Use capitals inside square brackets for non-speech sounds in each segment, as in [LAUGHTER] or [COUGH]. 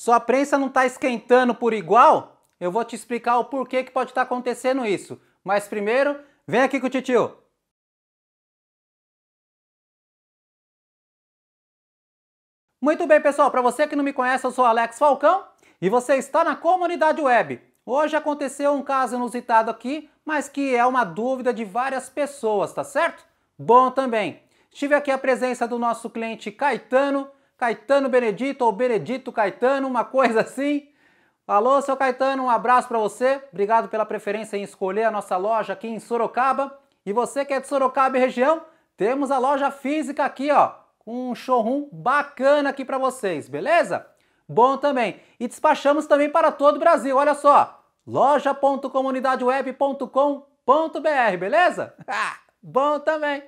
Sua prensa não está esquentando por igual? Eu vou te explicar o porquê que pode estar tá acontecendo isso. Mas primeiro, vem aqui com o titio. Muito bem, pessoal. Para você que não me conhece, eu sou Alex Falcão e você está na comunidade web. Hoje aconteceu um caso inusitado aqui, mas que é uma dúvida de várias pessoas, tá certo? Bom também. Tive aqui a presença do nosso cliente Caetano, Caetano Benedito ou Benedito Caetano, uma coisa assim. Alô, seu Caetano, um abraço para você. Obrigado pela preferência em escolher a nossa loja aqui em Sorocaba. E você que é de Sorocaba e região, temos a loja física aqui, ó, com um showroom bacana aqui para vocês, beleza? Bom também. E despachamos também para todo o Brasil, olha só. loja.comunidadeweb.com.br, beleza? [LAUGHS] Bom também.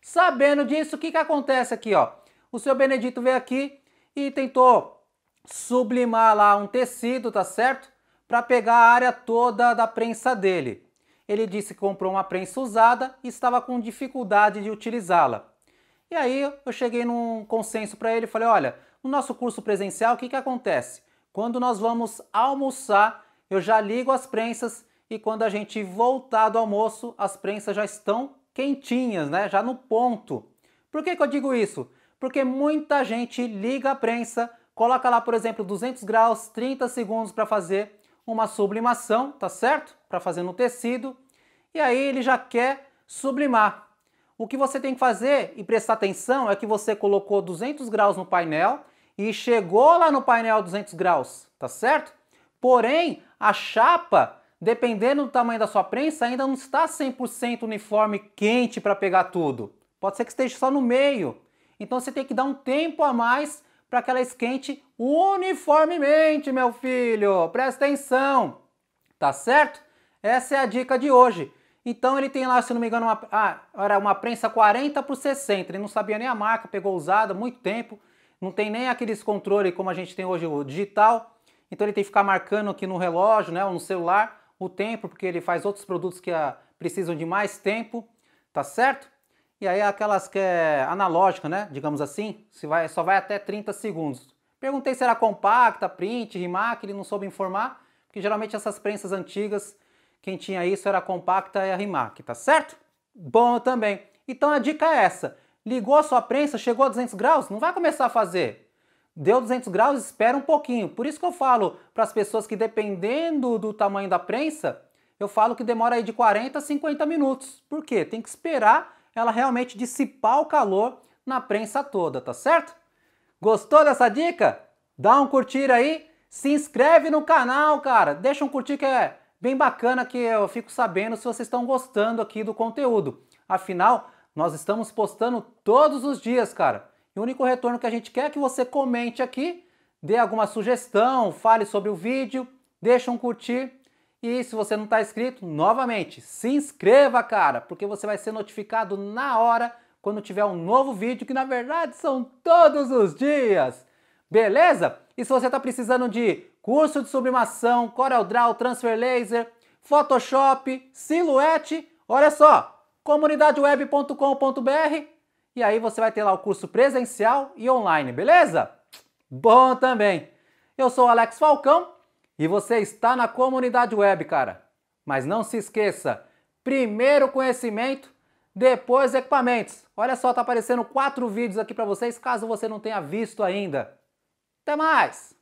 Sabendo disso, o que, que acontece aqui, ó? O seu Benedito veio aqui e tentou sublimar lá um tecido, tá certo? Para pegar a área toda da prensa dele. Ele disse que comprou uma prensa usada e estava com dificuldade de utilizá-la. E aí eu cheguei num consenso para ele e falei: olha, no nosso curso presencial, o que, que acontece? Quando nós vamos almoçar, eu já ligo as prensas e quando a gente voltar do almoço, as prensas já estão quentinhas, né? Já no ponto. Por que, que eu digo isso? porque muita gente liga a prensa, coloca lá, por exemplo, 200 graus, 30 segundos para fazer uma sublimação, tá certo? Para fazer no tecido, e aí ele já quer sublimar. O que você tem que fazer e prestar atenção é que você colocou 200 graus no painel e chegou lá no painel 200 graus, tá certo? Porém, a chapa, dependendo do tamanho da sua prensa, ainda não está 100% uniforme quente para pegar tudo. Pode ser que esteja só no meio, então você tem que dar um tempo a mais para que ela esquente uniformemente, meu filho. Presta atenção. Tá certo? Essa é a dica de hoje. Então ele tem lá, se não me engano, uma, ah, era uma prensa 40 por 60. Ele não sabia nem a marca, pegou usada muito tempo. Não tem nem aqueles controles como a gente tem hoje o digital. Então ele tem que ficar marcando aqui no relógio, né, ou no celular, o tempo, porque ele faz outros produtos que ah, precisam de mais tempo, tá certo? E aí aquelas que é analógica, né? Digamos assim, se vai, só vai até 30 segundos. Perguntei se era compacta, print, rimac, ele não soube informar, porque geralmente essas prensas antigas, quem tinha isso era compacta e a rimac, tá certo? Bom também. Então a dica é essa. Ligou a sua prensa, chegou a 200 graus, não vai começar a fazer. Deu 200 graus, espera um pouquinho. Por isso que eu falo para as pessoas que dependendo do tamanho da prensa, eu falo que demora aí de 40 a 50 minutos. Por quê? Tem que esperar ela realmente dissipar o calor na prensa toda, tá certo? Gostou dessa dica? Dá um curtir aí, se inscreve no canal, cara. Deixa um curtir que é bem bacana que eu fico sabendo se vocês estão gostando aqui do conteúdo. Afinal, nós estamos postando todos os dias, cara. E o único retorno que a gente quer é que você comente aqui, dê alguma sugestão, fale sobre o vídeo, deixa um curtir e se você não está inscrito, novamente, se inscreva, cara, porque você vai ser notificado na hora quando tiver um novo vídeo, que na verdade são todos os dias. Beleza? E se você está precisando de curso de sublimação, CorelDRAW, Transfer Laser, Photoshop, Silhouette, olha só, comunidadeweb.com.br e aí você vai ter lá o curso presencial e online, beleza? Bom também. Eu sou Alex Falcão e você está na comunidade web, cara. Mas não se esqueça, primeiro conhecimento, depois equipamentos. Olha só, tá aparecendo quatro vídeos aqui para vocês, caso você não tenha visto ainda. Até mais!